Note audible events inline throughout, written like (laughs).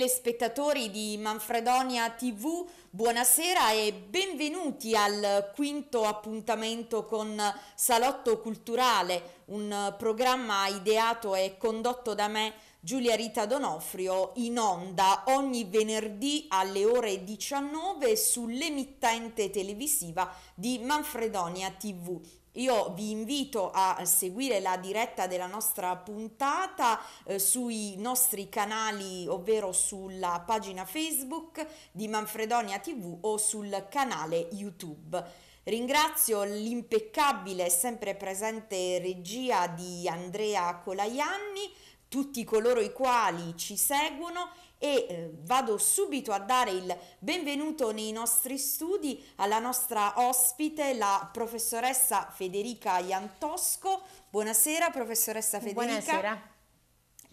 telespettatori di Manfredonia TV, buonasera e benvenuti al quinto appuntamento con Salotto Culturale, un programma ideato e condotto da me Giulia Rita Donofrio in onda ogni venerdì alle ore 19 sull'emittente televisiva di Manfredonia TV. Io vi invito a seguire la diretta della nostra puntata eh, sui nostri canali, ovvero sulla pagina Facebook di Manfredonia TV o sul canale YouTube. Ringrazio l'impeccabile e sempre presente regia di Andrea Colaianni, tutti coloro i quali ci seguono e eh, vado subito a dare il benvenuto nei nostri studi alla nostra ospite, la professoressa Federica Iantosco. Buonasera professoressa Federica. Buonasera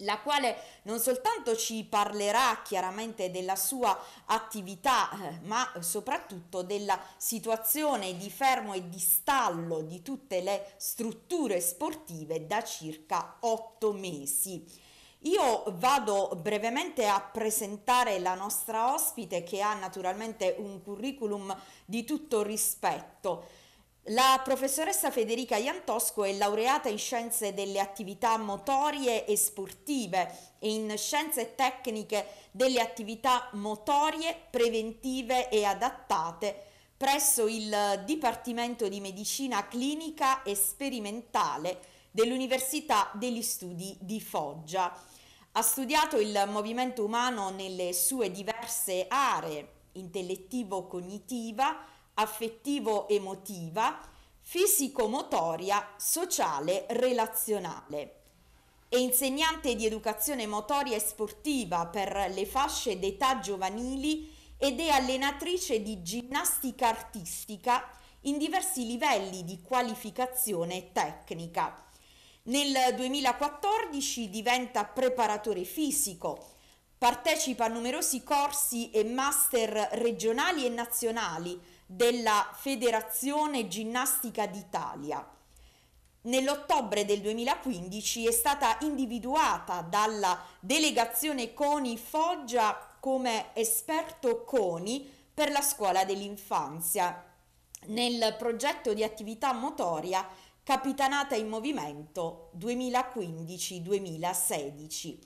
la quale non soltanto ci parlerà chiaramente della sua attività, eh, ma soprattutto della situazione di fermo e di stallo di tutte le strutture sportive da circa otto mesi. Io vado brevemente a presentare la nostra ospite che ha naturalmente un curriculum di tutto rispetto. La professoressa Federica Iantosco è laureata in scienze delle attività motorie e sportive e in scienze tecniche delle attività motorie, preventive e adattate presso il Dipartimento di Medicina Clinica e Sperimentale dell'Università degli Studi di Foggia. Ha studiato il movimento umano nelle sue diverse aree, intellettivo-cognitiva, affettivo-emotiva, fisico-motoria, sociale-relazionale. È insegnante di educazione motoria e sportiva per le fasce d'età giovanili ed è allenatrice di ginnastica artistica in diversi livelli di qualificazione tecnica. Nel 2014 diventa preparatore fisico, partecipa a numerosi corsi e master regionali e nazionali della Federazione Ginnastica d'Italia. Nell'ottobre del 2015 è stata individuata dalla delegazione CONI Foggia come esperto CONI per la scuola dell'infanzia nel progetto di attività motoria Capitanata in Movimento 2015-2016.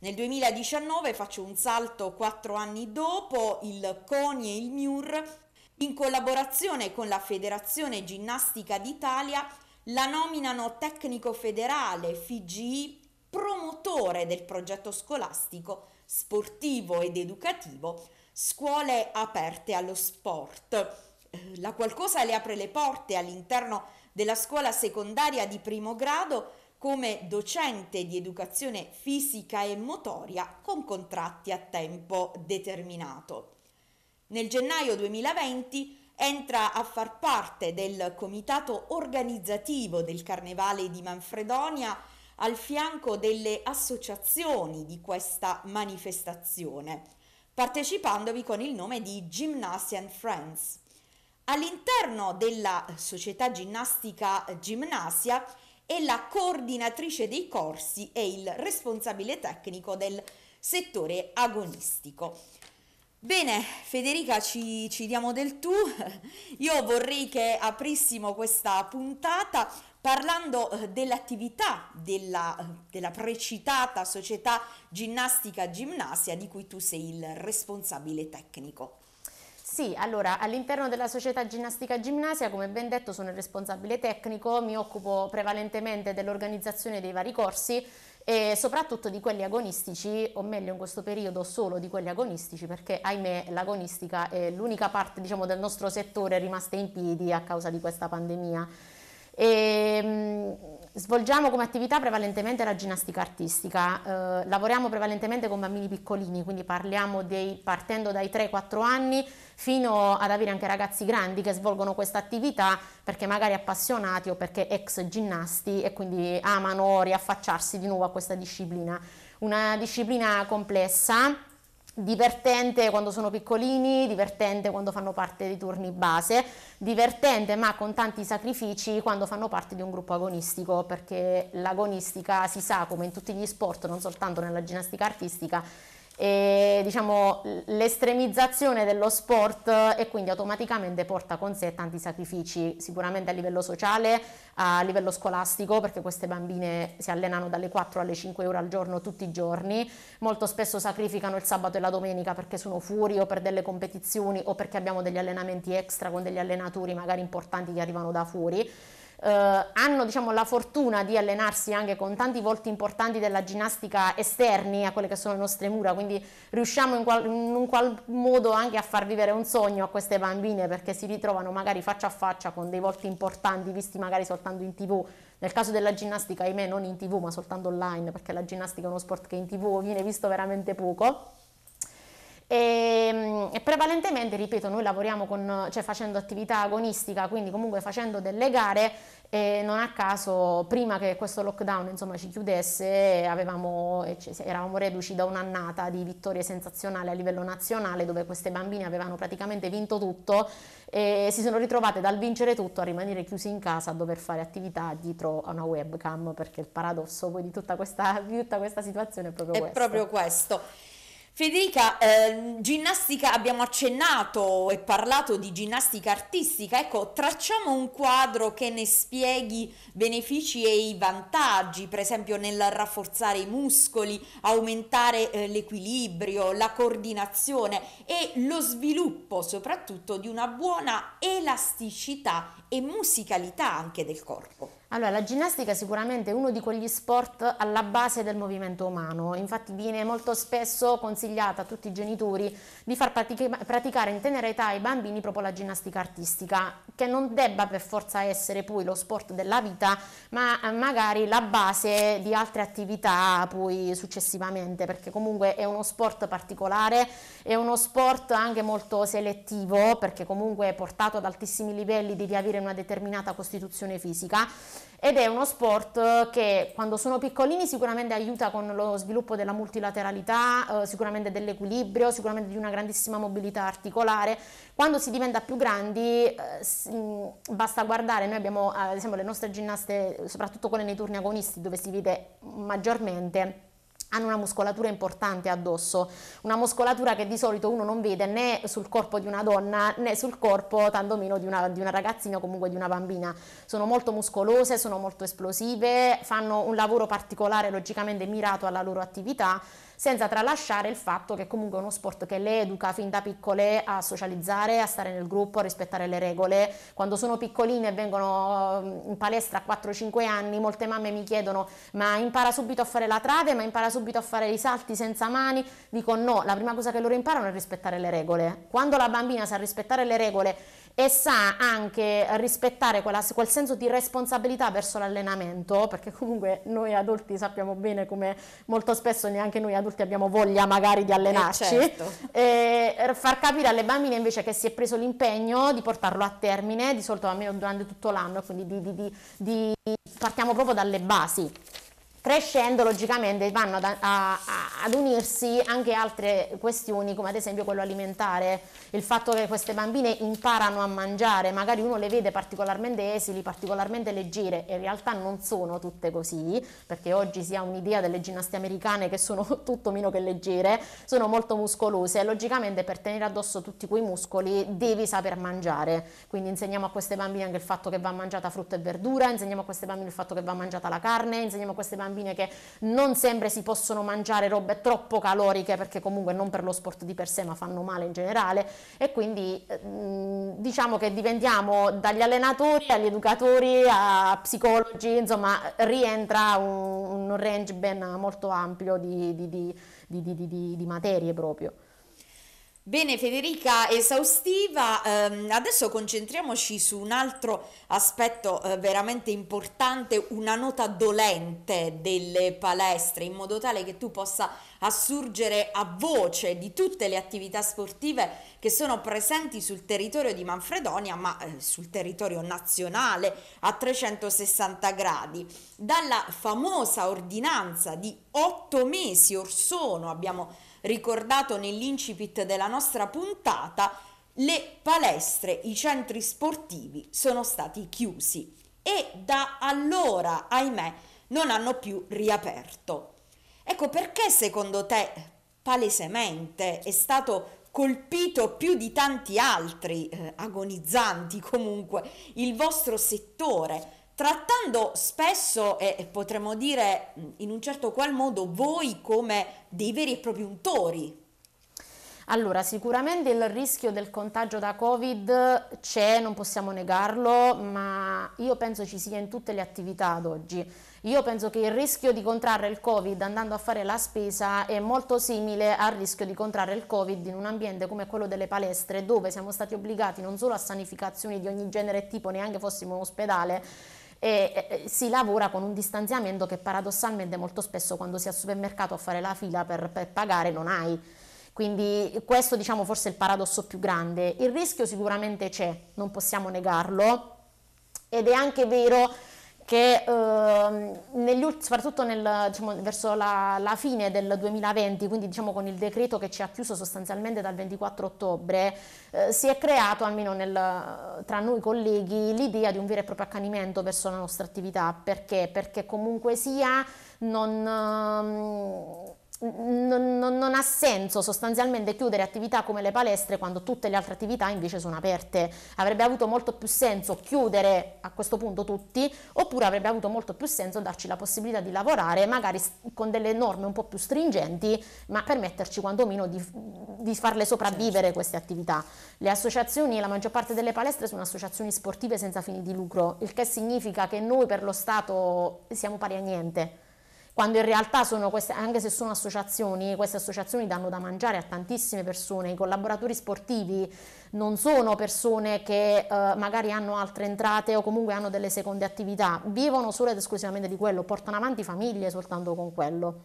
Nel 2019 faccio un salto quattro anni dopo, il CONI e il MIUR in collaborazione con la Federazione Ginnastica d'Italia la nominano tecnico federale FGI, promotore del progetto scolastico, sportivo ed educativo Scuole aperte allo sport. La qualcosa le apre le porte all'interno della scuola secondaria di primo grado come docente di educazione fisica e motoria con contratti a tempo determinato. Nel gennaio 2020 entra a far parte del comitato organizzativo del Carnevale di Manfredonia al fianco delle associazioni di questa manifestazione, partecipandovi con il nome di Gymnasium Friends. All'interno della società ginnastica eh, Gimnasia è la coordinatrice dei corsi e il responsabile tecnico del settore agonistico. Bene, Federica, ci, ci, diamo del tu. (laughs) Io vorrei che aprissimo questa puntata parlando eh, dell'attività della, eh, della, precitata società ginnastica Gimnasia di cui tu sei il responsabile tecnico. Sì, allora all'interno della società ginnastica ginnasia, come ben detto sono il responsabile tecnico, mi occupo prevalentemente dell'organizzazione dei vari corsi e soprattutto di quelli agonistici, o meglio in questo periodo solo di quelli agonistici perché ahimè l'agonistica è l'unica parte diciamo, del nostro settore rimasta in piedi a causa di questa pandemia. E, ehm, svolgiamo come attività prevalentemente la ginnastica artistica, eh, lavoriamo prevalentemente con bambini piccolini, quindi parliamo dei, partendo dai 3-4 anni fino ad avere anche ragazzi grandi che svolgono questa attività perché magari appassionati o perché ex ginnasti e quindi amano riaffacciarsi di nuovo a questa disciplina. Una disciplina complessa, divertente quando sono piccolini, divertente quando fanno parte dei turni base, divertente ma con tanti sacrifici quando fanno parte di un gruppo agonistico, perché l'agonistica si sa come in tutti gli sport, non soltanto nella ginnastica artistica, e diciamo, l'estremizzazione dello sport eh, e quindi automaticamente porta con sé tanti sacrifici sicuramente a livello sociale, a livello scolastico perché queste bambine si allenano dalle 4 alle 5 ore al giorno tutti i giorni, molto spesso sacrificano il sabato e la domenica perché sono fuori o per delle competizioni o perché abbiamo degli allenamenti extra con degli allenatori magari importanti che arrivano da fuori eh, hanno diciamo, la fortuna di allenarsi anche con tanti volti importanti della ginnastica esterni a quelle che sono le nostre mura, quindi riusciamo in, qual- in un qual modo anche a far vivere un sogno a queste bambine perché si ritrovano magari faccia a faccia con dei volti importanti visti magari soltanto in tv. Nel caso della ginnastica, ahimè, non in tv ma soltanto online perché la ginnastica è uno sport che in tv viene visto veramente poco e, ehm, e prevalentemente, ripeto, noi lavoriamo con, cioè facendo attività agonistica, quindi comunque facendo delle gare e non a caso prima che questo lockdown insomma, ci chiudesse avevamo, eravamo reduci da un'annata di vittorie sensazionali a livello nazionale dove queste bambine avevano praticamente vinto tutto e si sono ritrovate dal vincere tutto a rimanere chiusi in casa a dover fare attività dietro a una webcam perché il paradosso poi di tutta questa, di tutta questa situazione è proprio è questo. Proprio questo. Federica, eh, ginnastica, abbiamo accennato e parlato di ginnastica artistica, ecco, tracciamo un quadro che ne spieghi benefici e i vantaggi, per esempio nel rafforzare i muscoli, aumentare eh, l'equilibrio, la coordinazione e lo sviluppo soprattutto di una buona elasticità e musicalità anche del corpo. Allora, la ginnastica è sicuramente uno di quegli sport alla base del movimento umano, infatti viene molto spesso consigliata a tutti i genitori di far praticare in tenera età ai bambini proprio la ginnastica artistica, che non debba per forza essere poi lo sport della vita, ma eh, magari la base di altre attività poi successivamente, perché comunque è uno sport particolare, è uno sport anche molto selettivo, perché comunque portato ad altissimi livelli devi avere una determinata costituzione fisica ed è uno sport che quando sono piccolini sicuramente aiuta con lo sviluppo della multilateralità, eh, sicuramente dell'equilibrio, sicuramente di una grandissima mobilità articolare. Quando si diventa più grandi eh, mm, basta guardare, noi abbiamo ad esempio le nostre ginnaste, soprattutto quelle nei turni agonisti dove si vede maggiormente hanno una muscolatura importante addosso, una muscolatura che di solito uno non vede né sul corpo di una donna né sul corpo tantomeno di una, di una ragazzina o comunque di una bambina. Sono molto muscolose, sono molto esplosive, fanno un lavoro particolare logicamente mirato alla loro attività senza tralasciare il fatto che comunque è uno sport che le educa fin da piccole a socializzare, a stare nel gruppo, a rispettare le regole. Quando sono piccoline e vengono mm, in palestra a 4-5 anni, molte mamme mi chiedono ma impara subito a fare la trave, ma impara subito a fare i salti senza mani? Dico no, la prima cosa che loro imparano è rispettare le regole. Quando la bambina sa rispettare le regole e sa anche rispettare quella, quel senso di responsabilità verso l'allenamento, perché comunque noi adulti sappiamo bene come molto spesso neanche noi adulti abbiamo voglia magari di eh, allenarci, eh certo. far capire alle bambine invece che si è preso l'impegno di portarlo a termine, di solito almeno durante tutto l'anno, quindi di, di, di, partiamo proprio dalle basi crescendo logicamente vanno ad, a, a, ad, unirsi anche altre questioni come ad esempio quello alimentare, il fatto che queste bambine imparano a mangiare, magari uno le vede particolarmente esili, particolarmente leggere, in realtà non sono tutte così, perché oggi si ha un'idea delle ginnaste americane che sono (laughs) tutto meno che leggere, sono molto muscolose e logicamente per tenere addosso tutti quei muscoli devi saper mangiare, quindi insegniamo a queste bambine anche il fatto che va mangiata frutta e verdura, insegniamo a queste bambine il fatto che va mangiata la carne, insegniamo a queste bambine bambine che non sempre si possono mangiare robe troppo caloriche perché comunque non per lo sport di per sé ma fanno male in generale e quindi mm, diciamo che diventiamo dagli allenatori agli educatori a psicologi insomma rientra un, un range ben molto ampio di, di, di, di materie proprio. Bene Federica, esaustiva, ehm, adesso concentriamoci su un altro aspetto eh, veramente importante, una nota dolente delle palestre, in modo tale che tu possa assurgere a voce di tutte le attività sportive che sono presenti sul territorio di Manfredonia, ma eh, sul territorio nazionale a 360 gradi. Dalla famosa ordinanza di otto mesi or sono abbiamo ricordato nell'incipit della nostra puntata, le palestre, i centri sportivi sono stati chiusi e da allora, ahimè, non hanno più riaperto. Ecco perché secondo te palesemente è stato colpito più di tanti altri eh, agonizzanti comunque il vostro settore trattando spesso e eh, potremmo dire in un certo qual modo voi come dei veri e propri untori. Allora, sicuramente il rischio del contagio da Covid c'è, non possiamo negarlo, ma io penso ci sia in tutte le attività ad oggi. Io penso che il rischio di contrarre il Covid andando a fare la spesa è molto simile al rischio di contrarre il Covid in un ambiente come quello delle palestre, dove siamo stati obbligati non solo a sanificazioni di ogni genere e tipo, neanche fossimo in ospedale, e si lavora con un distanziamento che paradossalmente molto spesso quando si è al supermercato a fare la fila per, per pagare non hai. Quindi questo diciamo forse è il paradosso più grande. Il rischio sicuramente c'è, non possiamo negarlo ed è anche vero che eh, negli, soprattutto nel, diciamo, verso la, la, fine del 2020, quindi diciamo con il decreto che ci ha chiuso sostanzialmente dal 24 ottobre, eh, si è creato almeno nel, tra noi colleghi l'idea di un vero e proprio accanimento verso la nostra attività. Perché? Perché comunque sia non... Eh, non, non, non, ha senso sostanzialmente chiudere attività come le palestre quando tutte le altre attività invece sono aperte. Avrebbe avuto molto più senso chiudere a questo punto tutti, oppure avrebbe avuto molto più senso darci la possibilità di lavorare magari con delle norme un po' più stringenti, ma permetterci quantomeno di, di farle sopravvivere certo. queste attività. Le associazioni, la maggior parte delle palestre sono associazioni sportive senza fini di lucro, il che significa che noi per lo Stato siamo pari a niente quando in realtà sono queste, anche se sono associazioni, queste associazioni danno da mangiare a tantissime persone, i collaboratori sportivi non sono persone che eh, magari hanno altre entrate o comunque hanno delle seconde attività, vivono solo ed esclusivamente di quello, portano avanti famiglie soltanto con quello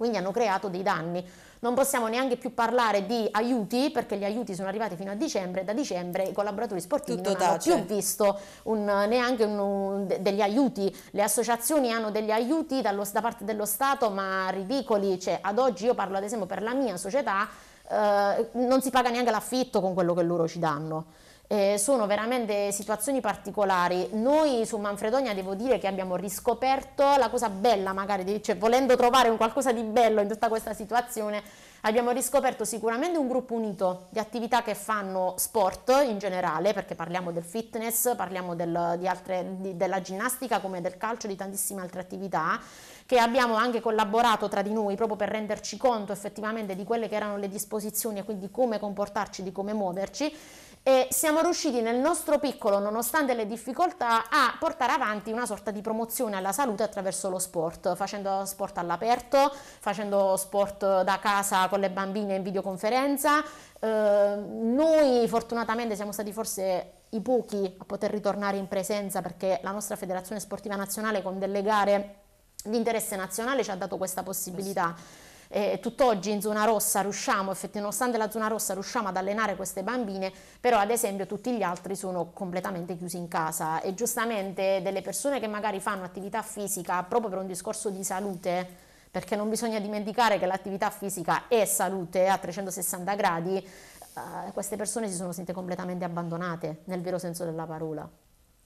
quindi hanno creato dei danni. Non possiamo neanche più parlare di aiuti perché gli aiuti sono arrivati fino a dicembre, da dicembre i collaboratori sportivi Tutto non tace. hanno più visto un, neanche un, degli aiuti, le associazioni hanno degli aiuti dallo, da parte dello Stato ma ridicoli, cioè, ad oggi io parlo ad esempio per la mia società, eh, non si paga neanche l'affitto con quello che loro ci danno. Eh, sono veramente situazioni particolari. Noi su Manfredonia devo dire che abbiamo riscoperto la cosa bella, magari, cioè volendo trovare un qualcosa di bello in tutta questa situazione, abbiamo riscoperto sicuramente un gruppo unito di attività che fanno sport in generale, perché parliamo del fitness, parliamo del, di altre, di, della ginnastica come del calcio, di tantissime altre attività, che abbiamo anche collaborato tra di noi proprio per renderci conto effettivamente di quelle che erano le disposizioni e quindi come comportarci, di come muoverci e siamo riusciti nel nostro piccolo, nonostante le difficoltà, a portare avanti una sorta di promozione alla salute attraverso lo sport, facendo sport all'aperto, facendo sport da casa con le bambine in videoconferenza. Eh, noi fortunatamente siamo stati forse i pochi a poter ritornare in presenza perché la nostra Federazione Sportiva Nazionale con delle gare di interesse nazionale ci ha dato questa possibilità. Sì eh, tutt'oggi in zona rossa riusciamo, nonostante la zona rossa riusciamo ad allenare queste bambine, però ad esempio tutti gli altri sono completamente chiusi in casa e giustamente delle persone che magari fanno attività fisica proprio per un discorso di salute, perché non bisogna dimenticare che l'attività fisica è salute a 360 gradi, eh, queste persone si sono sentite completamente abbandonate nel vero senso della parola.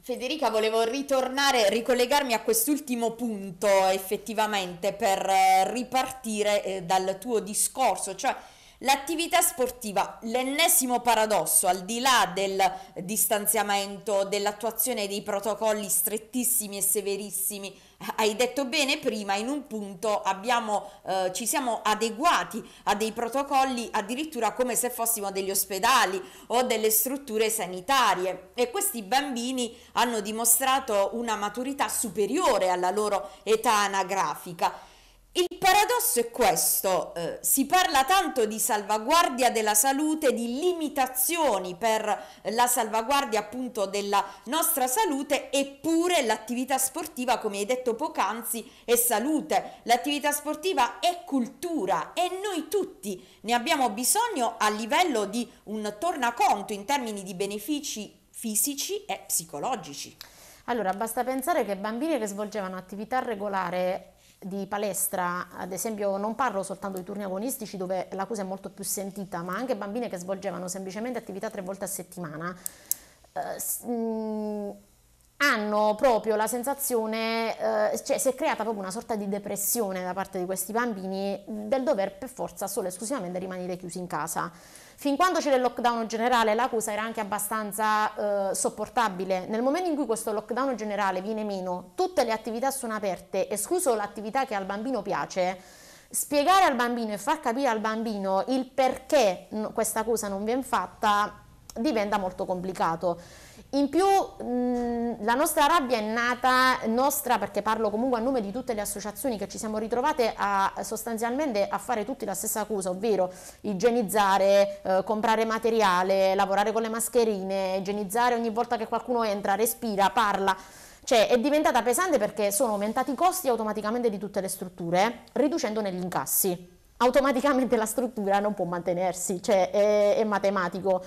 Federica, volevo ritornare, ricollegarmi a quest'ultimo punto effettivamente per eh, ripartire eh, dal tuo discorso, cioè l'attività sportiva, l'ennesimo paradosso, al di là del distanziamento, dell'attuazione dei protocolli strettissimi e severissimi hai detto bene prima, in un punto abbiamo, eh, ci siamo adeguati a dei protocolli addirittura come se fossimo degli ospedali o delle strutture sanitarie e questi bambini hanno dimostrato una maturità superiore alla loro età anagrafica il paradosso è questo, eh, si parla tanto di salvaguardia della salute, di limitazioni per la salvaguardia appunto della nostra salute, eppure l'attività sportiva, come hai detto poc'anzi, è salute, l'attività sportiva è cultura e noi tutti ne abbiamo bisogno a livello di un tornaconto in termini di benefici fisici e psicologici. Allora, basta pensare che bambini che svolgevano attività regolare di palestra, ad esempio non parlo soltanto di turni agonistici dove la cosa è molto più sentita, ma anche bambine che svolgevano semplicemente attività tre volte a settimana, eh, mm, hanno proprio la sensazione, eh, cioè si è creata proprio una sorta di depressione da parte di questi bambini del dover per forza solo e esclusivamente rimanere chiusi in casa. Fin quando c'era il lockdown generale l'accusa era anche abbastanza eh, sopportabile. Nel momento in cui questo lockdown generale viene meno, tutte le attività sono aperte, escluso l'attività che al bambino piace, spiegare al bambino e far capire al bambino il perché questa cosa non viene fatta diventa molto complicato. In più mh, la nostra rabbia è nata, nostra perché parlo comunque a nome di tutte le associazioni che ci siamo ritrovate a, sostanzialmente a fare tutti la stessa cosa, ovvero igienizzare, eh, comprare materiale, lavorare con le mascherine, igienizzare ogni volta che qualcuno entra, respira, parla. Cioè è diventata pesante perché sono aumentati i costi automaticamente di tutte le strutture, riducendone gli incassi. Automaticamente la struttura non può mantenersi, cioè è, è matematico.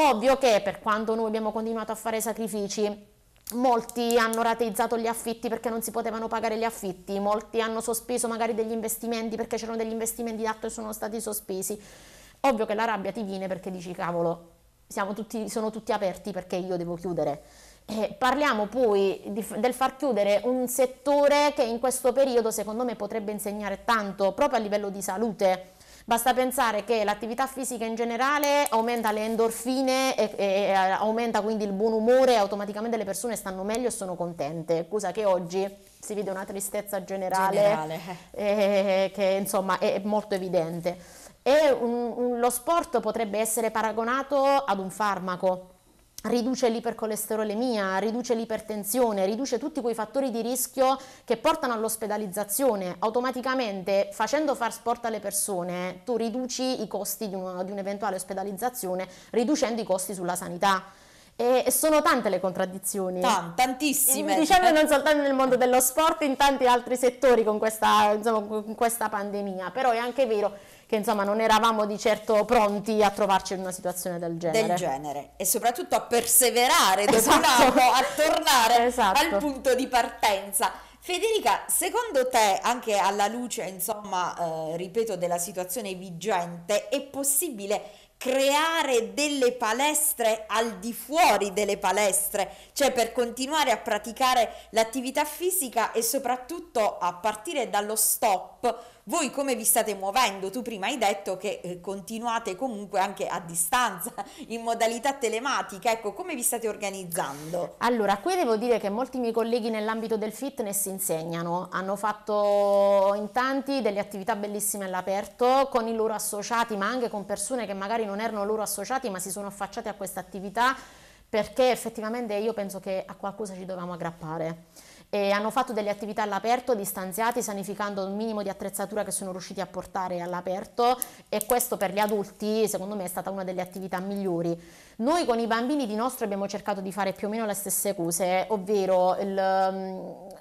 Ovvio che per quanto noi abbiamo continuato a fare sacrifici, molti hanno rateizzato gli affitti perché non si potevano pagare gli affitti, molti hanno sospeso magari degli investimenti perché c'erano degli investimenti d'atto e sono stati sospesi. Ovvio che la rabbia ti viene perché dici cavolo, tutti, sono tutti aperti perché io devo chiudere. Eh, parliamo poi di, del far chiudere un settore che in questo periodo secondo me potrebbe insegnare tanto proprio a livello di salute Basta pensare che l'attività fisica in generale aumenta le endorfine e, e eh, aumenta quindi il buon umore e automaticamente le persone stanno meglio e sono contente, cosa che oggi si vede una tristezza generale, generale. Eh, eh che insomma è molto evidente. E un, un, lo sport potrebbe essere paragonato ad un farmaco riduce l'ipercolesterolemia, riduce l'ipertensione, riduce tutti quei fattori di rischio che portano all'ospedalizzazione. Automaticamente facendo far sport alle persone tu riduci i costi di, un'eventuale ospedalizzazione, riducendo i costi sulla sanità. E sono tante le contraddizioni. Tant, tantissime. Diciamo non soltanto nel mondo dello sport, in tanti altri settori con questa, insomma, con questa pandemia, però è anche vero che insomma non eravamo di certo pronti a trovarci in una situazione del genere. Del genere e soprattutto a perseverare dopo esatto. un anno, a tornare (laughs) esatto. al punto di partenza. Federica, secondo te, anche alla luce, insomma, eh, ripeto, della situazione vigente, è possibile creare delle palestre al di fuori delle palestre, cioè per continuare a praticare l'attività fisica e soprattutto a partire dallo stop voi come vi state muovendo? Tu prima hai detto che eh, continuate comunque anche a distanza, (laughs) in modalità telematica, ecco come vi state organizzando? Allora, qui devo dire che molti miei colleghi nell'ambito del fitness insegnano, hanno fatto in tanti delle attività bellissime all'aperto con i loro associati, ma anche con persone che magari non erano loro associati ma si sono affacciate a questa attività perché effettivamente io penso che a qualcosa ci dovevamo aggrappare e hanno fatto delle attività all'aperto distanziati sanificando il minimo di attrezzatura che sono riusciti a portare all'aperto e questo per gli adulti secondo me è stata una delle attività migliori. Noi con i bambini di nostro abbiamo cercato di fare più o meno le stesse cose, ovvero il,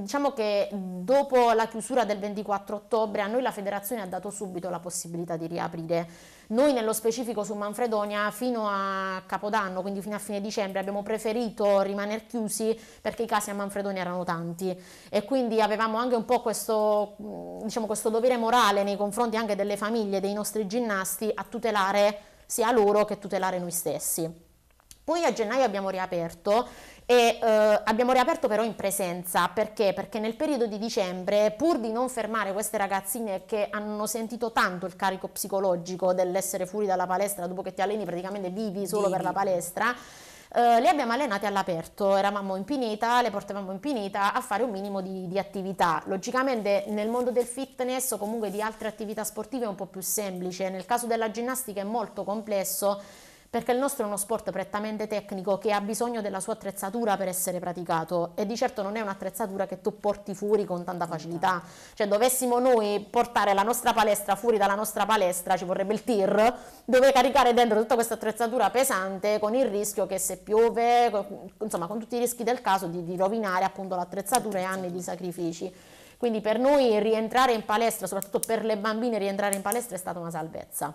diciamo che dopo la chiusura del 24 ottobre a noi la federazione ha dato subito la possibilità di riaprire. Noi nello specifico su Manfredonia fino a Capodanno, quindi fino a fine dicembre, abbiamo preferito rimanere chiusi perché i casi a Manfredonia erano tanti e quindi avevamo anche un po' questo, diciamo, questo dovere morale nei confronti anche delle famiglie, dei nostri ginnasti a tutelare sia loro che tutelare noi stessi. Poi a gennaio abbiamo riaperto e eh, abbiamo riaperto però in presenza perché? Perché nel periodo di dicembre, pur di non fermare queste ragazzine che hanno sentito tanto il carico psicologico dell'essere fuori dalla palestra dopo che ti alleni praticamente vivi solo vivi. per la palestra. Uh, le abbiamo allenate all'aperto, eravamo in pineta, le portavamo in pineta a fare un minimo di, di, attività. Logicamente nel mondo del fitness o comunque di altre attività sportive è un po' più semplice, nel caso della ginnastica è molto complesso perché il nostro è uno sport prettamente tecnico che ha bisogno della sua attrezzatura per essere praticato e di certo non è un'attrezzatura che tu porti fuori con tanta esatto. facilità. Cioè dovessimo noi portare la nostra palestra fuori dalla nostra palestra, ci vorrebbe il tir, dove caricare dentro tutta questa attrezzatura pesante con il rischio che se piove, insomma con tutti i rischi del caso di, di rovinare appunto l'attrezzatura e anni di sacrifici. Quindi per noi rientrare in palestra, soprattutto per le bambine rientrare in palestra è stata una salvezza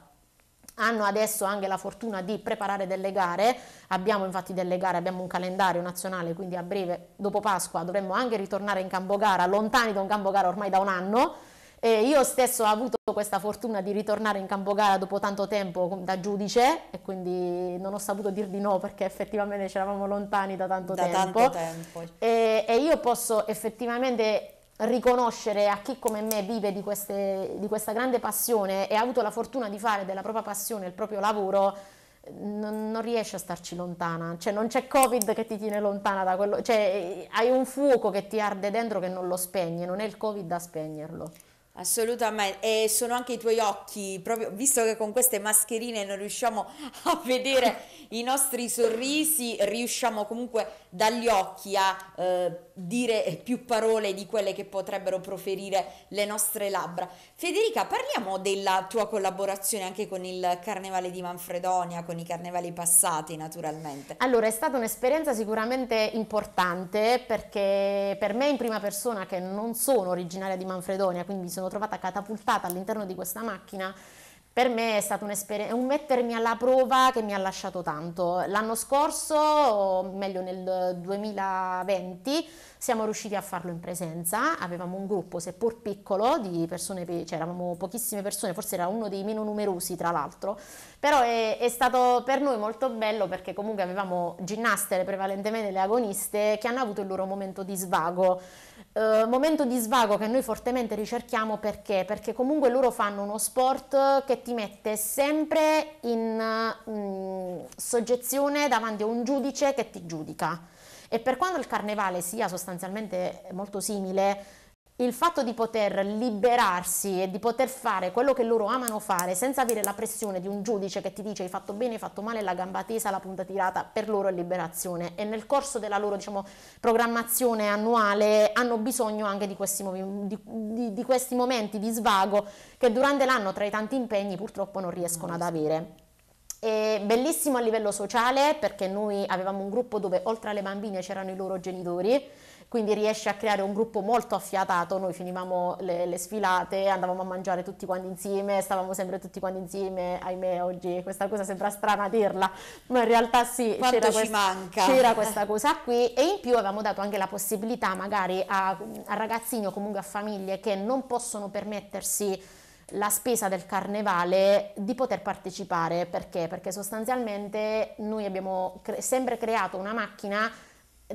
hanno adesso anche la fortuna di preparare delle gare, abbiamo infatti delle gare, abbiamo un calendario nazionale, quindi a breve, dopo Pasqua, dovremmo anche ritornare in campo gara, lontani da un campo gara ormai da un anno. E io stesso ho avuto questa fortuna di ritornare in campo gara dopo tanto tempo da giudice e quindi non ho saputo dir di no perché effettivamente ci eravamo lontani da tanto da tempo. Tanto tempo. E, e io posso effettivamente riconoscere a chi come me vive di, queste, di questa grande passione e ha avuto la fortuna di fare della propria passione il proprio lavoro, non, non riesci a starci lontana, cioè non c'è Covid che ti tiene lontana da quello, cioè hai un fuoco che ti arde dentro che non lo spegne, non è il Covid a spegnerlo. Assolutamente, e sono anche i tuoi occhi, proprio visto che con queste mascherine non riusciamo (laughs) a vedere i nostri sorrisi, riusciamo comunque dagli occhi a eh, dire più parole di quelle che potrebbero proferire le nostre labbra. Federica, parliamo della tua collaborazione anche con il Carnevale di Manfredonia, con i carnevali passati naturalmente. Allora, è stata un'esperienza sicuramente importante perché per me in prima persona che non sono originaria di Manfredonia, quindi sono sono trovata catapultata all'interno di questa macchina, per me è stato un, un mettermi alla prova che mi ha lasciato tanto. L'anno scorso, o meglio nel 2020, siamo riusciti a farlo in presenza, avevamo un gruppo seppur piccolo di persone, cioè eravamo pochissime persone, forse era uno dei meno numerosi tra l'altro, però è, è, stato per noi molto bello perché comunque avevamo ginnastere, prevalentemente le agoniste che hanno avuto il loro momento di svago Uh, momento di svago che noi fortemente ricerchiamo perché? Perché comunque loro fanno uno sport che ti mette sempre in uh, soggezione davanti a un giudice che ti giudica. E per quanto il carnevale sia sostanzialmente molto simile, il fatto di poter liberarsi e di poter fare quello che loro amano fare senza avere la pressione di un giudice che ti dice hai fatto bene, hai fatto male, la gamba tesa, la punta tirata, per loro è liberazione e nel corso della loro diciamo, programmazione annuale hanno bisogno anche di questi, di, di, di questi momenti di svago che durante l'anno tra i tanti impegni purtroppo non riescono ad avere. È bellissimo a livello sociale perché noi avevamo un gruppo dove oltre alle bambine c'erano i loro genitori quindi riesce a creare un gruppo molto affiatato, noi finivamo le, le sfilate, andavamo a mangiare tutti quanti insieme, stavamo sempre tutti quanti insieme, ahimè oggi questa cosa sembra strana dirla, ma in realtà sì, c'era, quest- c'era, questa cosa qui e in più avevamo dato anche la possibilità magari a, a ragazzini o comunque a famiglie che non possono permettersi la spesa del carnevale di poter partecipare perché? Perché sostanzialmente noi abbiamo cre- sempre creato una macchina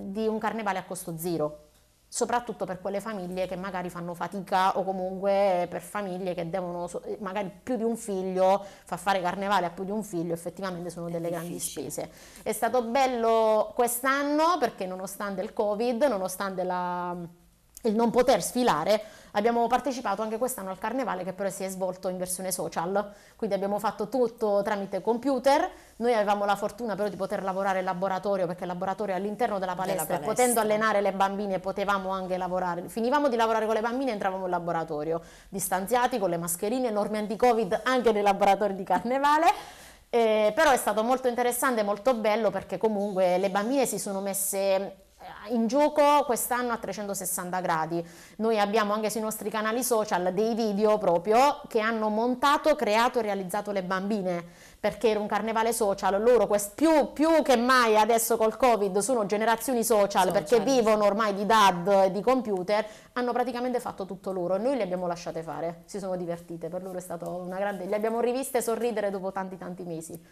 di un carnevale a costo zero, soprattutto per quelle famiglie che magari fanno fatica o comunque per famiglie che devono, eh, magari più di un figlio, fa fare carnevale a più di un figlio effettivamente sono delle grandi spese. È stato bello quest'anno perché nonostante il Covid, nonostante la il non poter sfilare, abbiamo partecipato anche quest'anno al carnevale che però si è svolto in versione social, quindi abbiamo fatto tutto tramite computer, noi avevamo la fortuna però di poter lavorare in laboratorio perché il laboratorio è all'interno della palestra, della palestra. potendo allenare le bambine potevamo anche lavorare, finivamo di lavorare con le bambine e entravamo in laboratorio, distanziati con le mascherine, norme anti-covid anche nei laboratori di carnevale. Eh, però è stato molto interessante e molto bello perché comunque le bambine si sono messe eh, in gioco quest'anno a 360 gradi. Noi abbiamo anche sui nostri canali social dei video proprio che hanno montato, creato e realizzato le bambine perché era un carnevale social, loro quest- più, più, che mai adesso col Covid sono generazioni social, social perché vivono ormai di dad e di computer, hanno praticamente fatto tutto loro noi le abbiamo lasciate fare, si sono divertite, per loro è stata una grande, le abbiamo riviste sorridere dopo tanti tanti mesi.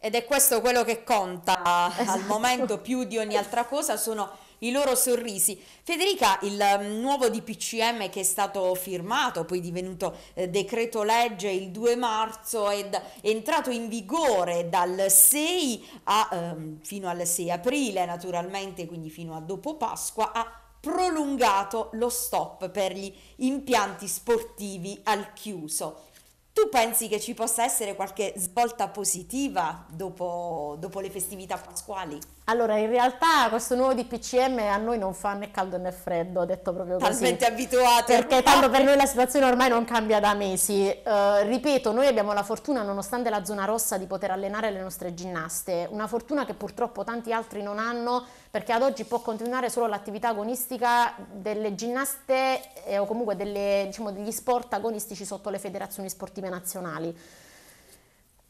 Ed è questo quello che conta esatto. al momento più di ogni altra cosa, sono i loro sorrisi. Federica, il mm, nuovo DPCM che è stato firmato, poi divenuto eh, decreto legge il 2 marzo ed è entrato in vigore dal 6 a, ehm, fino al 6 aprile naturalmente, quindi fino a dopo Pasqua, ha prolungato lo stop per gli impianti sportivi al chiuso. Tu pensi che ci possa essere qualche svolta positiva dopo, dopo, le festività pasquali? Allora, in realtà questo nuovo DPCM a noi non fa né caldo né freddo, ho detto proprio così. Talmente abituati. Perché tanto per noi la situazione ormai non cambia da mesi. Uh, ripeto, noi abbiamo la fortuna, nonostante la zona rossa, di poter allenare le nostre ginnaste. Una fortuna che purtroppo tanti altri non hanno perché ad oggi può continuare solo l'attività agonistica delle ginnaste eh, o comunque delle, diciamo, degli sport agonistici sotto le federazioni sportive nazionali.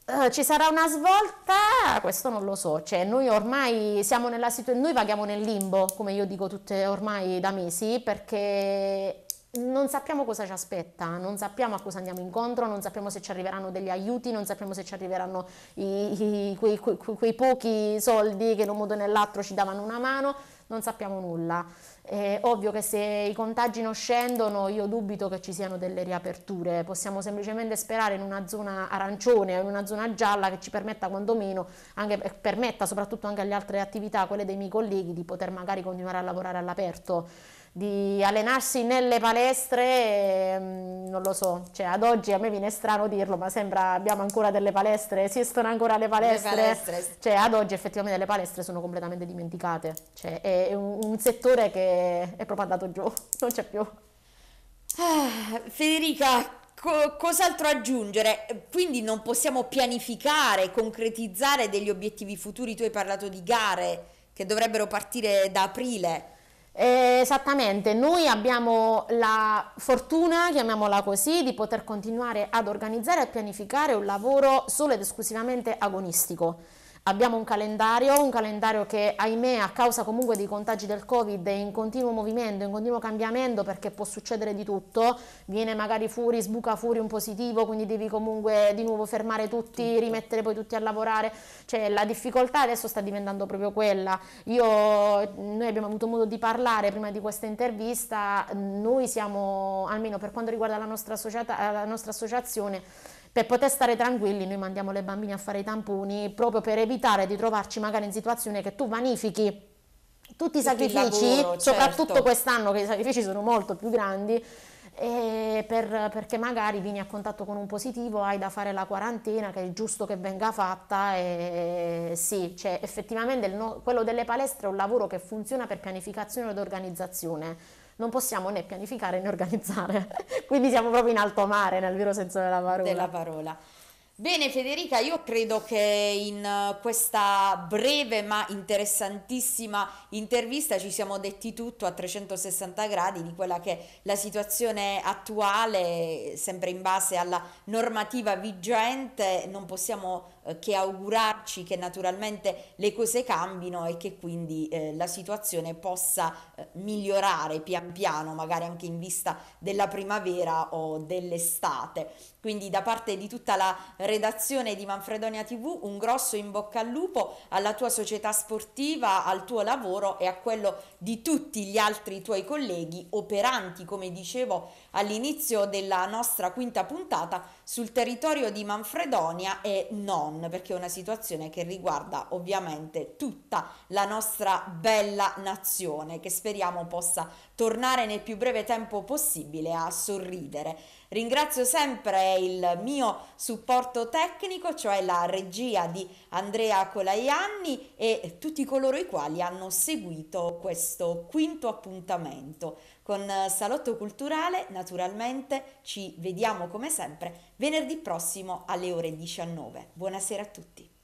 Uh, ci sarà una svolta? Questo non lo so, cioè, noi ormai siamo nella situazione, noi vaghiamo nel limbo, come io dico tutte ormai da mesi, perché non sappiamo cosa ci aspetta, non sappiamo a cosa andiamo incontro, non sappiamo se ci arriveranno degli aiuti, non sappiamo se ci arriveranno i, i, quei, quei, quei, pochi soldi che in un modo o nell'altro ci davano una mano, non sappiamo nulla. È ovvio che se i contagi non scendono, io dubito che ci siano delle riaperture, possiamo semplicemente sperare in una zona arancione o in una zona gialla che ci permetta quantomeno, anche, eh, permetta soprattutto anche alle altre attività, quelle dei miei colleghi, di poter magari continuare a lavorare all'aperto di allenarsi nelle palestre, ehm, non lo so, cioè ad oggi a me viene strano dirlo, ma sembra abbiamo ancora delle palestre, esistono ancora le palestre, le palestre. cioè ad oggi effettivamente le palestre sono completamente dimenticate, cioè è un, un settore che è proprio andato giù, (laughs) non c'è più. Ah, Federica, co- cos'altro aggiungere? Quindi non possiamo pianificare, concretizzare degli obiettivi futuri, tu hai parlato di gare che dovrebbero partire da aprile eh, esattamente, noi abbiamo la fortuna, chiamiamola così, di poter continuare ad organizzare e pianificare un lavoro solo ed esclusivamente agonistico. Abbiamo un calendario, un calendario che ahimè a causa comunque dei contagi del Covid è in continuo movimento, in continuo cambiamento perché può succedere di tutto, viene magari fuori, sbuca fuori un positivo, quindi devi comunque di nuovo fermare tutti, tutto. rimettere poi tutti a lavorare, cioè la difficoltà adesso sta diventando proprio quella. Io, noi abbiamo avuto modo di parlare prima di questa intervista, noi siamo, almeno per quanto riguarda la nostra, associata, la nostra associazione, per poter stare tranquilli noi mandiamo le bambine a fare i tamponi proprio per evitare di trovarci magari in situazione che tu vanifichi tutti i sacrifici, lavoro, certo. soprattutto certo. quest'anno che i sacrifici sono molto più grandi, per, perché magari vieni a contatto con un positivo, hai da fare la quarantena, che è giusto che venga fatta. E sì, cioè effettivamente no, quello delle palestre è un lavoro che funziona per pianificazione ed organizzazione non possiamo né pianificare né organizzare. (laughs) Quindi siamo proprio in alto mare nel vero senso della parola. Della parola. Bene Federica, io credo che in eh, questa breve ma interessantissima intervista ci siamo detti tutto a 360 gradi di quella che è la situazione attuale, sempre in base alla normativa vigente, non possiamo eh, che augurarci che naturalmente le cose cambino e che quindi eh, la situazione possa eh, migliorare pian piano, magari anche in vista della primavera o dell'estate. Quindi da parte di tutta la redazione di Manfredonia TV un grosso in bocca al lupo alla tua società sportiva, al tuo lavoro e a quello di tutti gli altri tuoi colleghi operanti, come dicevo, all'inizio della nostra quinta puntata sul territorio di Manfredonia e non, perché è una situazione che riguarda ovviamente tutta la nostra bella nazione che speriamo possa tornare nel più breve tempo possibile a sorridere. Ringrazio sempre il mio supporto tecnico, cioè la regia di Andrea Colaianni e tutti coloro i quali hanno seguito questo quinto appuntamento con eh, Salotto Culturale. Naturalmente ci vediamo come sempre venerdì prossimo alle ore 19. Buonasera a tutti.